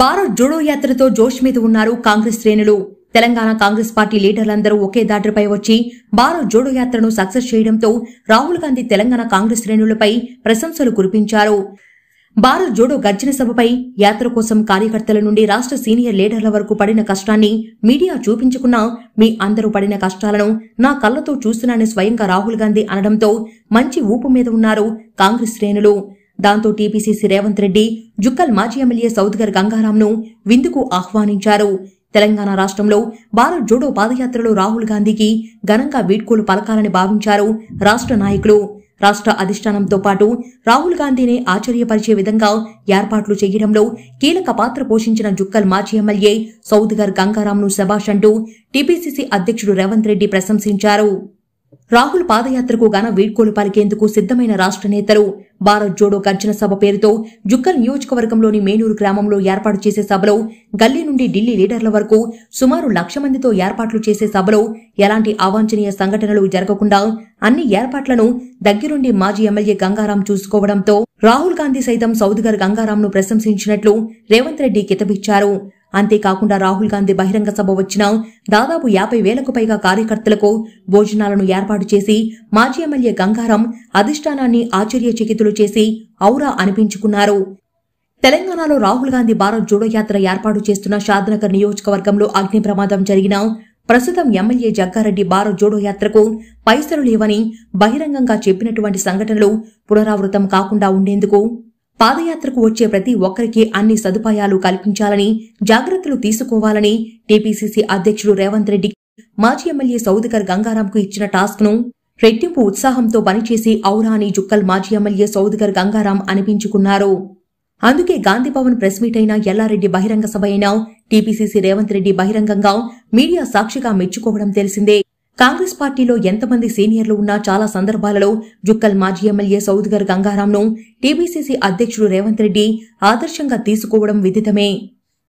భారత్ జోడో యాత్రతో జోష్ మీద ఉన్నారు కాంగ్రెస్ శ్రేణులు తెలంగాణ కాంగ్రెస్ పార్టీ లీడర్లందరూ ఒకే దాటిపై వచ్చి భారత్ జోడో యాత్రను సక్సెస్ చేయడంతో రాహుల్ గాంధీ తెలంగాణ కాంగ్రెస్ శ్రేణులపై ప్రశంసలు కురిపించారు భారత్ జోడో గర్జన సభపై యాత్ర కోసం కార్యకర్తల నుండి రాష్ట్ర సీనియర్ లీడర్ల వరకు పడిన కష్టాన్ని మీడియా చూపించుకున్నా మీ అందరూ పడిన కష్టాలను నా కళ్ళతో చూస్తున్నానని స్వయంగా రాహుల్ గాంధీ అనడంతో మంచి ఊపు మీద ఉన్నారు కాంగ్రెస్ శ్రేణులు దాంతో టీపీసీసీ రేవంత్ రెడ్డి జుక్కల్ మాజీ ఎమ్మెల్యే సౌద్గర్ గంగారాంను విందుకు ఆహ్వానించారు తెలంగాణ రాష్ట్రంలో భారత్ జోడో పాదయాత్రలో రాహుల్ గాంధీకి ఘనంగా వీడ్కోలు పలకాలని భావించారు రాష్ట్ర నాయకులు రాష్ట్ర అధిష్టానంతో పాటు రాహుల్ గాంధీని ఆశ్చర్యపరిచే విధంగా ఏర్పాట్లు చేయడంలో కీలక పాత్ర పోషించిన జుక్కల్ మాజీ ఎమ్మెల్యే సౌద్గర్ గంగారాంను శభాష్ అంటూ టీపీసీసీ అధ్యక్షుడు రేవంత్ రెడ్డి ప్రశంసించారు రాహుల్ పాదయాత్రకు ఘన వీడ్కోలు పలికేందుకు సిద్దమైన రాష్ట్ర నేతలు భారత్ జోడో గర్జన సభ పేరుతో జుక్కల్ నియోజకవర్గంలోని మేనూరు గ్రామంలో ఏర్పాటు చేసే సభలో గల్లీ నుండి ఢిల్లీ లీడర్ల వరకు సుమారు లక్ష మందితో ఏర్పాట్లు చేసే సభలో ఎలాంటి అవాంఛనీయ సంఘటనలు జరగకుండా అన్ని ఏర్పాట్లను దగ్గరుండి మాజీ ఎమ్మెల్యే గంగారాం చూసుకోవడంతో రాహుల్ గాంధీ సైతం సౌదిగర్ గారు గంగారాంను ప్రశంసించినట్లు రేవంత్ రెడ్డి కితబిచ్చారు అంతేకాకుండా రాహుల్ గాంధీ బహిరంగ సభ వచ్చిన దాదాపు యాభై వేలకు పైగా కార్యకర్తలకు భోజనాలను ఏర్పాటు చేసి మాజీ ఎమ్మెల్యే గంగారం అధిష్టానాన్ని ఆశ్చర్యచకితులు చేసి ఔరా అనిపించుకున్నారు తెలంగాణలో రాహుల్ గాంధీ భారత్ జోడో యాత్ర ఏర్పాటు చేస్తున్న షాద్నగర్ నియోజకవర్గంలో అగ్ని ప్రమాదం జరిగిన ప్రస్తుతం ఎమ్మెల్యే జగ్గారెడ్డి భారత్ జోడో యాత్రకు పైసలు లేవని బహిరంగంగా చెప్పినటువంటి సంఘటనలు పునరావృతం కాకుండా ఉండేందుకు పాదయాత్రకు వచ్చే ప్రతి ఒక్కరికి అన్ని సదుపాయాలు కల్పించాలని జాగ్రత్తలు తీసుకోవాలని టీపీసీసీ అధ్యక్షుడు రేవంత్ రెడ్డి మాజీ ఎమ్మెల్యే సౌదికర్ గంగారాంకు ఇచ్చిన టాస్క్ ను రెట్టింపు ఉత్సాహంతో పనిచేసి ఔరాని జుక్కల్ మాజీ ఎమ్మెల్యే సౌదికర్ గంగారాం అనిపించుకున్నారు అందుకే గాంధీభవన్ ప్రెస్ మీట్ అయిన ఎల్లారెడ్డి బహిరంగ సభ అయినా టీపీసీసీ రేవంత్ రెడ్డి బహిరంగంగా మీడియా సాక్షిగా మెచ్చుకోవడం తెలిసిందే కాంగ్రెస్ పార్టీలో ఎంతమంది సీనియర్లు ఉన్నా చాలా సందర్భాలలో జుక్కల్ మాజీ ఎమ్మెల్యే సౌద్గర్ గంగారాంను టీబీసీసీ అధ్యక్షుడు రేవంత్ రెడ్డి ఆదర్శంగా తీసుకోవడం విదితమే